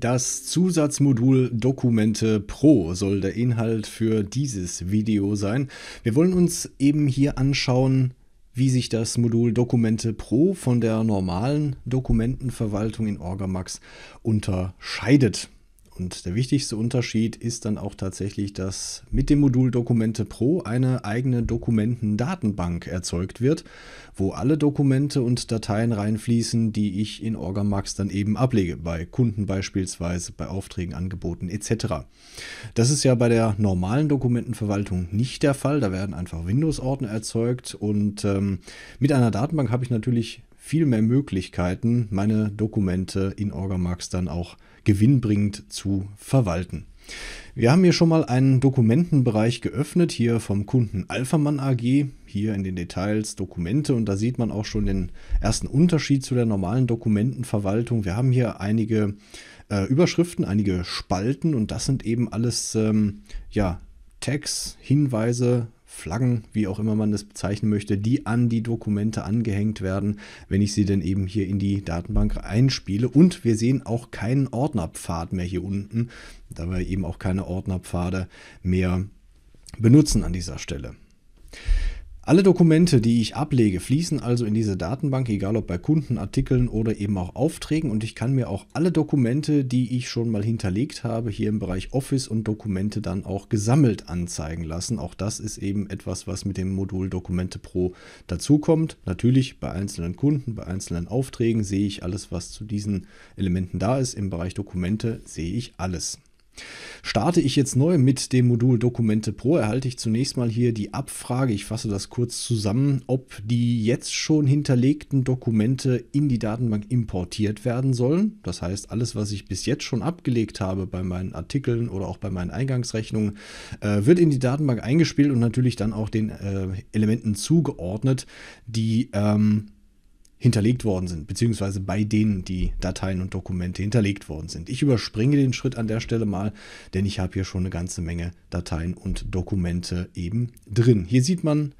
Das Zusatzmodul Dokumente Pro soll der Inhalt für dieses Video sein. Wir wollen uns eben hier anschauen, wie sich das Modul Dokumente Pro von der normalen Dokumentenverwaltung in Orgamax unterscheidet. Und der wichtigste Unterschied ist dann auch tatsächlich, dass mit dem Modul Dokumente Pro eine eigene Dokumentendatenbank erzeugt wird, wo alle Dokumente und Dateien reinfließen, die ich in Orgamax dann eben ablege, bei Kunden beispielsweise, bei Aufträgen, Angeboten etc. Das ist ja bei der normalen Dokumentenverwaltung nicht der Fall, da werden einfach Windows-Ordner erzeugt und ähm, mit einer Datenbank habe ich natürlich viel mehr Möglichkeiten, meine Dokumente in Orgamax dann auch gewinnbringend zu verwalten. Wir haben hier schon mal einen Dokumentenbereich geöffnet, hier vom Kunden Alphamann AG, hier in den Details Dokumente und da sieht man auch schon den ersten Unterschied zu der normalen Dokumentenverwaltung. Wir haben hier einige äh, Überschriften, einige Spalten und das sind eben alles ähm, ja, Tags, Hinweise, Flaggen, wie auch immer man das bezeichnen möchte, die an die Dokumente angehängt werden, wenn ich sie dann eben hier in die Datenbank einspiele. Und wir sehen auch keinen Ordnerpfad mehr hier unten, da wir eben auch keine Ordnerpfade mehr benutzen an dieser Stelle. Alle Dokumente, die ich ablege, fließen also in diese Datenbank, egal ob bei Kundenartikeln oder eben auch Aufträgen. Und ich kann mir auch alle Dokumente, die ich schon mal hinterlegt habe, hier im Bereich Office und Dokumente dann auch gesammelt anzeigen lassen. Auch das ist eben etwas, was mit dem Modul Dokumente Pro dazukommt. Natürlich bei einzelnen Kunden, bei einzelnen Aufträgen sehe ich alles, was zu diesen Elementen da ist. Im Bereich Dokumente sehe ich alles. Starte ich jetzt neu mit dem Modul Dokumente Pro, erhalte ich zunächst mal hier die Abfrage, ich fasse das kurz zusammen, ob die jetzt schon hinterlegten Dokumente in die Datenbank importiert werden sollen. Das heißt, alles, was ich bis jetzt schon abgelegt habe bei meinen Artikeln oder auch bei meinen Eingangsrechnungen, äh, wird in die Datenbank eingespielt und natürlich dann auch den äh, Elementen zugeordnet, die ähm, hinterlegt worden sind, beziehungsweise bei denen die Dateien und Dokumente hinterlegt worden sind. Ich überspringe den Schritt an der Stelle mal, denn ich habe hier schon eine ganze Menge Dateien und Dokumente eben drin. Hier sieht man,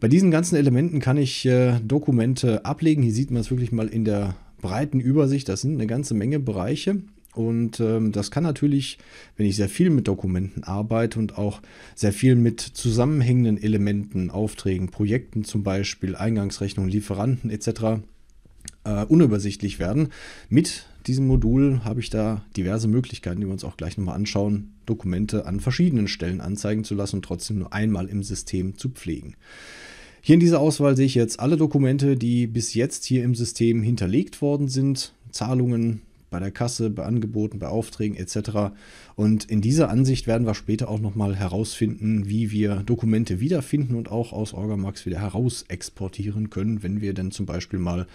bei diesen ganzen Elementen kann ich äh, Dokumente ablegen. Hier sieht man es wirklich mal in der breiten Übersicht. Das sind eine ganze Menge Bereiche. Und ähm, das kann natürlich, wenn ich sehr viel mit Dokumenten arbeite und auch sehr viel mit zusammenhängenden Elementen, Aufträgen, Projekten zum Beispiel, Eingangsrechnungen, Lieferanten etc., äh, unübersichtlich werden. Mit diesem Modul habe ich da diverse Möglichkeiten, die wir uns auch gleich nochmal anschauen, Dokumente an verschiedenen Stellen anzeigen zu lassen und trotzdem nur einmal im System zu pflegen. Hier in dieser Auswahl sehe ich jetzt alle Dokumente, die bis jetzt hier im System hinterlegt worden sind. Zahlungen, bei der Kasse, bei Angeboten, bei Aufträgen etc. Und in dieser Ansicht werden wir später auch nochmal herausfinden, wie wir Dokumente wiederfinden und auch aus Orgamax wieder heraus exportieren können, wenn wir dann zum Beispiel mal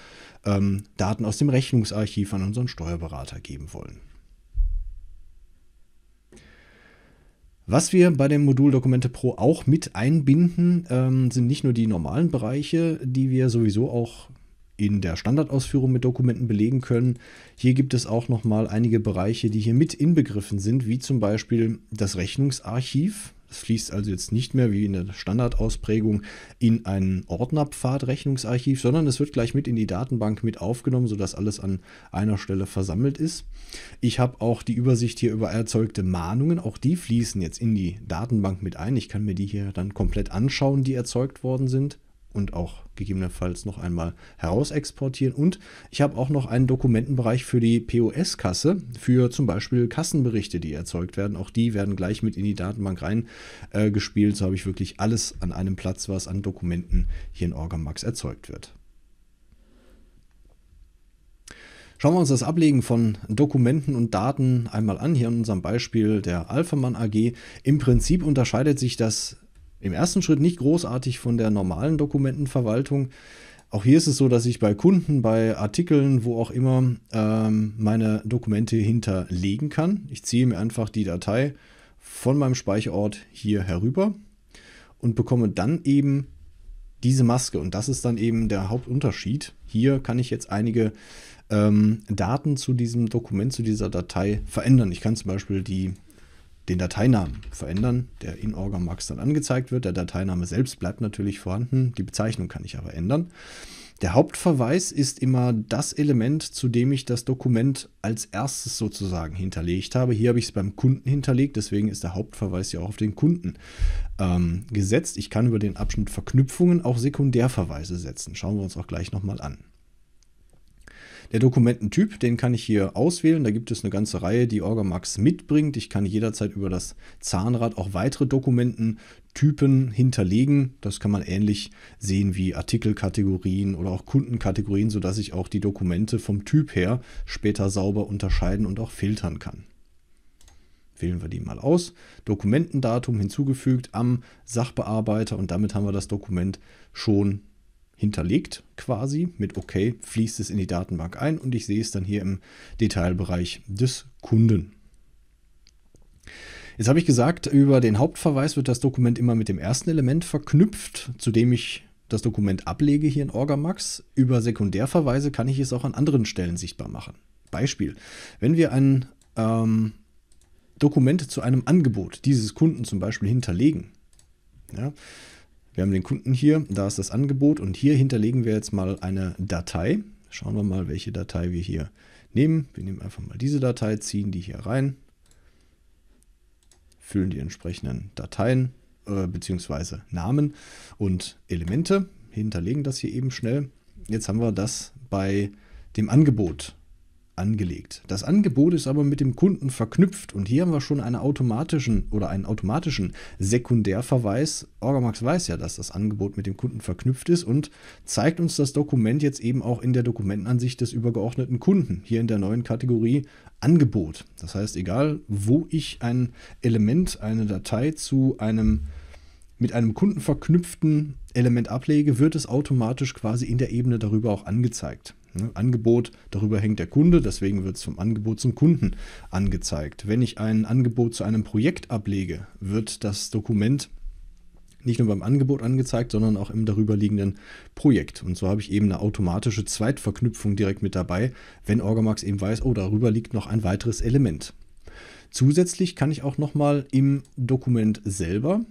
ähm, Daten aus dem Rechnungsarchiv an unseren Steuerberater geben wollen. Was wir bei dem Modul Dokumente Pro auch mit einbinden, ähm, sind nicht nur die normalen Bereiche, die wir sowieso auch in der Standardausführung mit Dokumenten belegen können. Hier gibt es auch nochmal einige Bereiche, die hier mit inbegriffen sind, wie zum Beispiel das Rechnungsarchiv. Es fließt also jetzt nicht mehr wie in der Standardausprägung in einen Ordnerpfad Rechnungsarchiv, sondern es wird gleich mit in die Datenbank mit aufgenommen, sodass alles an einer Stelle versammelt ist. Ich habe auch die Übersicht hier über erzeugte Mahnungen. Auch die fließen jetzt in die Datenbank mit ein. Ich kann mir die hier dann komplett anschauen, die erzeugt worden sind und auch gegebenenfalls noch einmal heraus exportieren. Und ich habe auch noch einen Dokumentenbereich für die POS-Kasse, für zum Beispiel Kassenberichte, die erzeugt werden. Auch die werden gleich mit in die Datenbank reingespielt. Äh, so habe ich wirklich alles an einem Platz, was an Dokumenten hier in Orgamax erzeugt wird. Schauen wir uns das Ablegen von Dokumenten und Daten einmal an. Hier in unserem Beispiel der Alphamann AG. Im Prinzip unterscheidet sich das im ersten Schritt nicht großartig von der normalen Dokumentenverwaltung. Auch hier ist es so, dass ich bei Kunden, bei Artikeln, wo auch immer, ähm, meine Dokumente hinterlegen kann. Ich ziehe mir einfach die Datei von meinem Speicherort hier herüber und bekomme dann eben diese Maske. Und das ist dann eben der Hauptunterschied. Hier kann ich jetzt einige ähm, Daten zu diesem Dokument, zu dieser Datei verändern. Ich kann zum Beispiel die den Dateinamen verändern, der in Max dann angezeigt wird. Der Dateiname selbst bleibt natürlich vorhanden, die Bezeichnung kann ich aber ändern. Der Hauptverweis ist immer das Element, zu dem ich das Dokument als erstes sozusagen hinterlegt habe. Hier habe ich es beim Kunden hinterlegt, deswegen ist der Hauptverweis ja auch auf den Kunden ähm, gesetzt. Ich kann über den Abschnitt Verknüpfungen auch Sekundärverweise setzen. Schauen wir uns auch gleich nochmal an. Der Dokumententyp, den kann ich hier auswählen. Da gibt es eine ganze Reihe, die Orgamax mitbringt. Ich kann jederzeit über das Zahnrad auch weitere Dokumententypen hinterlegen. Das kann man ähnlich sehen wie Artikelkategorien oder auch Kundenkategorien, sodass ich auch die Dokumente vom Typ her später sauber unterscheiden und auch filtern kann wählen wir die mal aus. Dokumentendatum hinzugefügt am Sachbearbeiter und damit haben wir das Dokument schon hinterlegt quasi. Mit OK fließt es in die Datenbank ein und ich sehe es dann hier im Detailbereich des Kunden. Jetzt habe ich gesagt, über den Hauptverweis wird das Dokument immer mit dem ersten Element verknüpft, zu dem ich das Dokument ablege hier in Orgamax. Über Sekundärverweise kann ich es auch an anderen Stellen sichtbar machen. Beispiel, wenn wir ein ähm, Dokument zu einem Angebot dieses Kunden zum Beispiel hinterlegen, ja, wir haben den Kunden hier, da ist das Angebot und hier hinterlegen wir jetzt mal eine Datei. Schauen wir mal, welche Datei wir hier nehmen. Wir nehmen einfach mal diese Datei, ziehen die hier rein, füllen die entsprechenden Dateien äh, bzw. Namen und Elemente, hinterlegen das hier eben schnell. Jetzt haben wir das bei dem Angebot angelegt. Das Angebot ist aber mit dem Kunden verknüpft und hier haben wir schon einen automatischen oder einen automatischen Sekundärverweis. Orgamax weiß ja, dass das Angebot mit dem Kunden verknüpft ist und zeigt uns das Dokument jetzt eben auch in der Dokumentenansicht des übergeordneten Kunden, hier in der neuen Kategorie Angebot. Das heißt, egal wo ich ein Element, eine Datei zu einem mit einem kundenverknüpften Element ablege, wird es automatisch quasi in der Ebene darüber auch angezeigt. Ne? Angebot, darüber hängt der Kunde, deswegen wird es vom Angebot zum Kunden angezeigt. Wenn ich ein Angebot zu einem Projekt ablege, wird das Dokument nicht nur beim Angebot angezeigt, sondern auch im darüberliegenden Projekt. Und so habe ich eben eine automatische Zweitverknüpfung direkt mit dabei, wenn Orgamax eben weiß, oh, darüber liegt noch ein weiteres Element. Zusätzlich kann ich auch nochmal im Dokument selber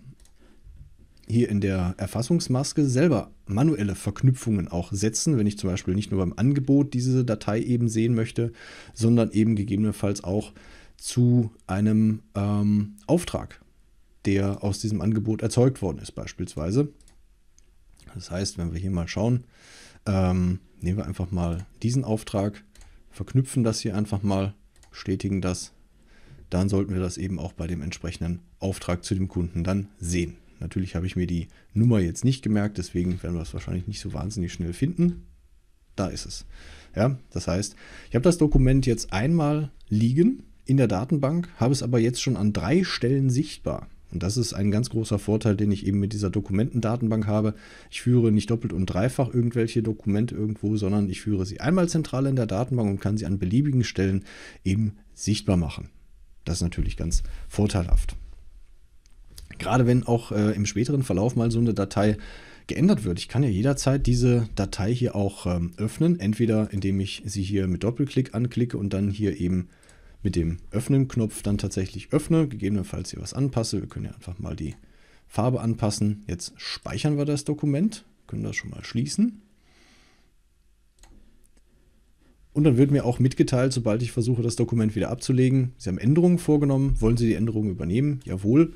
hier in der Erfassungsmaske selber manuelle Verknüpfungen auch setzen, wenn ich zum Beispiel nicht nur beim Angebot diese Datei eben sehen möchte, sondern eben gegebenenfalls auch zu einem ähm, Auftrag, der aus diesem Angebot erzeugt worden ist beispielsweise. Das heißt, wenn wir hier mal schauen, ähm, nehmen wir einfach mal diesen Auftrag, verknüpfen das hier einfach mal, bestätigen das, dann sollten wir das eben auch bei dem entsprechenden Auftrag zu dem Kunden dann sehen. Natürlich habe ich mir die Nummer jetzt nicht gemerkt, deswegen werden wir es wahrscheinlich nicht so wahnsinnig schnell finden. Da ist es. Ja, das heißt, ich habe das Dokument jetzt einmal liegen in der Datenbank, habe es aber jetzt schon an drei Stellen sichtbar. Und das ist ein ganz großer Vorteil, den ich eben mit dieser Dokumentendatenbank habe. Ich führe nicht doppelt und dreifach irgendwelche Dokumente irgendwo, sondern ich führe sie einmal zentral in der Datenbank und kann sie an beliebigen Stellen eben sichtbar machen. Das ist natürlich ganz vorteilhaft. Gerade wenn auch äh, im späteren Verlauf mal so eine Datei geändert wird. Ich kann ja jederzeit diese Datei hier auch ähm, öffnen, entweder indem ich sie hier mit Doppelklick anklicke und dann hier eben mit dem Öffnen-Knopf dann tatsächlich öffne, gegebenenfalls hier was anpasse. Wir können ja einfach mal die Farbe anpassen. Jetzt speichern wir das Dokument, können das schon mal schließen. Und dann wird mir auch mitgeteilt, sobald ich versuche, das Dokument wieder abzulegen, Sie haben Änderungen vorgenommen, wollen Sie die Änderungen übernehmen? Jawohl.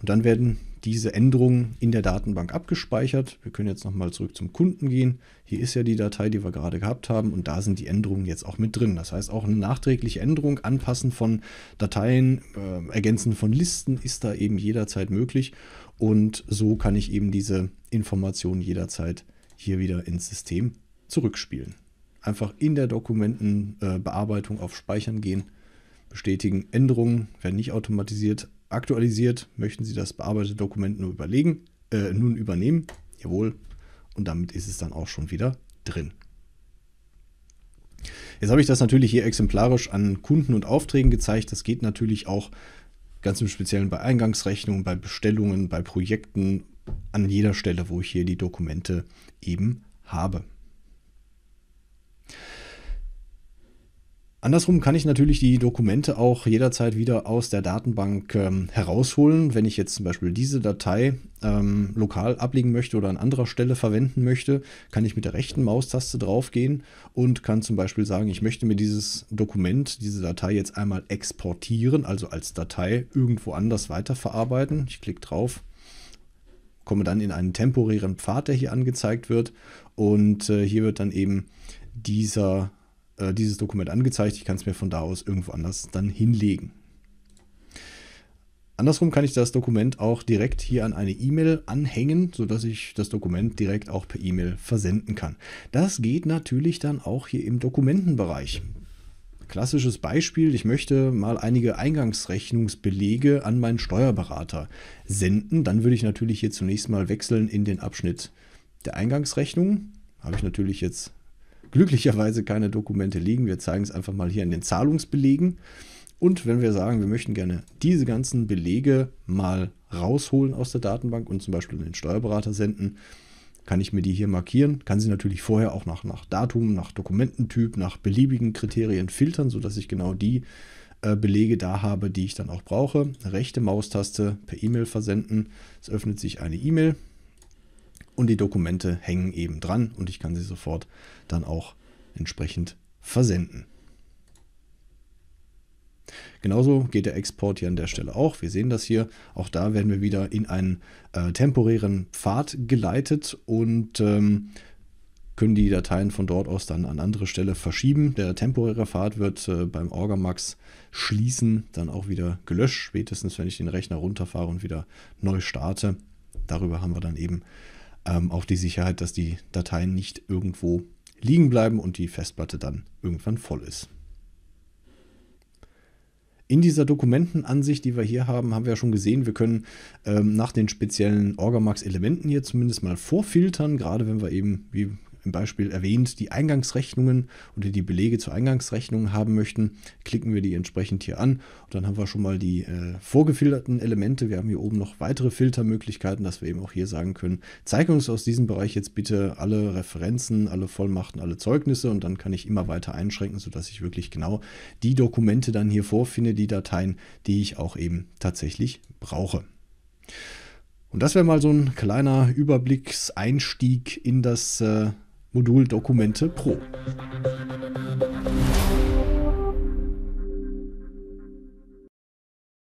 Und dann werden diese Änderungen in der Datenbank abgespeichert. Wir können jetzt nochmal zurück zum Kunden gehen. Hier ist ja die Datei, die wir gerade gehabt haben und da sind die Änderungen jetzt auch mit drin. Das heißt, auch eine nachträgliche Änderung, Anpassen von Dateien, äh, Ergänzen von Listen ist da eben jederzeit möglich und so kann ich eben diese Informationen jederzeit hier wieder ins System zurückspielen. Einfach in der Dokumentenbearbeitung auf Speichern gehen, bestätigen, Änderungen werden nicht automatisiert aktualisiert. Möchten Sie das bearbeitete Dokument nun überlegen, äh, nun übernehmen? Jawohl. Und damit ist es dann auch schon wieder drin. Jetzt habe ich das natürlich hier exemplarisch an Kunden und Aufträgen gezeigt. Das geht natürlich auch ganz im Speziellen bei Eingangsrechnungen, bei Bestellungen, bei Projekten, an jeder Stelle, wo ich hier die Dokumente eben habe. Andersrum kann ich natürlich die Dokumente auch jederzeit wieder aus der Datenbank ähm, herausholen. Wenn ich jetzt zum Beispiel diese Datei ähm, lokal ablegen möchte oder an anderer Stelle verwenden möchte, kann ich mit der rechten Maustaste draufgehen und kann zum Beispiel sagen, ich möchte mir dieses Dokument, diese Datei jetzt einmal exportieren, also als Datei irgendwo anders weiterverarbeiten. Ich klicke drauf komme dann in einen temporären Pfad, der hier angezeigt wird. Und äh, hier wird dann eben dieser äh, dieses Dokument angezeigt. Ich kann es mir von da aus irgendwo anders dann hinlegen. Andersrum kann ich das Dokument auch direkt hier an eine E-Mail anhängen, sodass ich das Dokument direkt auch per E-Mail versenden kann. Das geht natürlich dann auch hier im Dokumentenbereich. Klassisches Beispiel, ich möchte mal einige Eingangsrechnungsbelege an meinen Steuerberater senden. Dann würde ich natürlich hier zunächst mal wechseln in den Abschnitt der Eingangsrechnung. Habe ich natürlich jetzt glücklicherweise keine Dokumente liegen. Wir zeigen es einfach mal hier in den Zahlungsbelegen. Und wenn wir sagen, wir möchten gerne diese ganzen Belege mal rausholen aus der Datenbank und zum Beispiel in den Steuerberater senden, kann ich mir die hier markieren. Kann sie natürlich vorher auch nach, nach Datum, nach Dokumententyp, nach beliebigen Kriterien filtern, sodass ich genau die äh, Belege da habe, die ich dann auch brauche. Rechte Maustaste per E-Mail versenden. Es öffnet sich eine E-Mail und die Dokumente hängen eben dran und ich kann sie sofort dann auch entsprechend versenden. Genauso geht der Export hier an der Stelle auch. Wir sehen das hier. Auch da werden wir wieder in einen äh, temporären Pfad geleitet und ähm, können die Dateien von dort aus dann an andere Stelle verschieben. Der temporäre Pfad wird äh, beim Orgamax schließen, dann auch wieder gelöscht, spätestens wenn ich den Rechner runterfahre und wieder neu starte. Darüber haben wir dann eben ähm, auch die Sicherheit, dass die Dateien nicht irgendwo liegen bleiben und die Festplatte dann irgendwann voll ist. In dieser Dokumentenansicht, die wir hier haben, haben wir ja schon gesehen, wir können ähm, nach den speziellen Orgamax-Elementen hier zumindest mal vorfiltern, gerade wenn wir eben, wie im Beispiel erwähnt, die Eingangsrechnungen oder die Belege zur Eingangsrechnung haben möchten, klicken wir die entsprechend hier an. Und dann haben wir schon mal die äh, vorgefilterten Elemente. Wir haben hier oben noch weitere Filtermöglichkeiten, dass wir eben auch hier sagen können, zeige uns aus diesem Bereich jetzt bitte alle Referenzen, alle Vollmachten, alle Zeugnisse und dann kann ich immer weiter einschränken, sodass ich wirklich genau die Dokumente dann hier vorfinde, die Dateien, die ich auch eben tatsächlich brauche. Und das wäre mal so ein kleiner Überblickseinstieg in das äh, Modul Dokumente Pro.